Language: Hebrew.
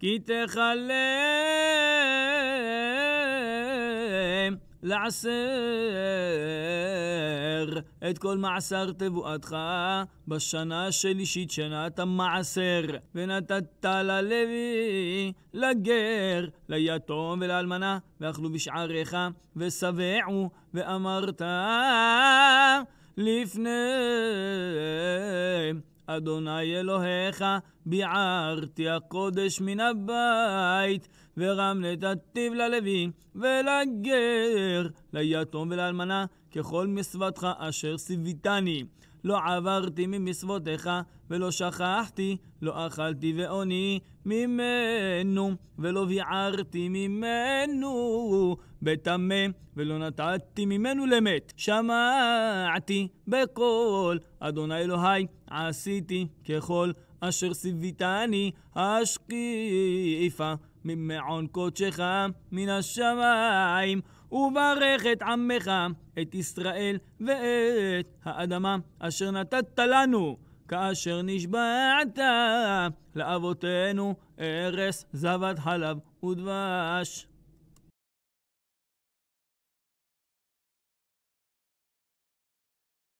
כי תכלה לעשר את כל מעשר תבואתך בשנה שלישית שנת המעשר ונתת ללוי לגר ליתום ולאלמנה ואכלו בשעריך ושבעו ואמרת לפני אדוני אלוהיך, ביערתי הקודש מן הבית, ורם תטיב ללוי ולגר, ליתום ולאלמנה, ככל מסוותך אשר סיוויתני. לא עברתי ממצוותיך, ולא שכחתי, לא אכלתי ועוני ממנו, ולא ביערתי ממנו בטמא, ולא נתתי ממנו למת. שמעתי בקול, אדוני אלוהי, עשיתי ככל אשר סיוויתני השקיפה ממעון קודשך מן השמיים וברך את עמך, את ישראל ואת האדמה אשר נתת לנו כאשר נשבעת לאבותינו ארס זבת חלב ודבש.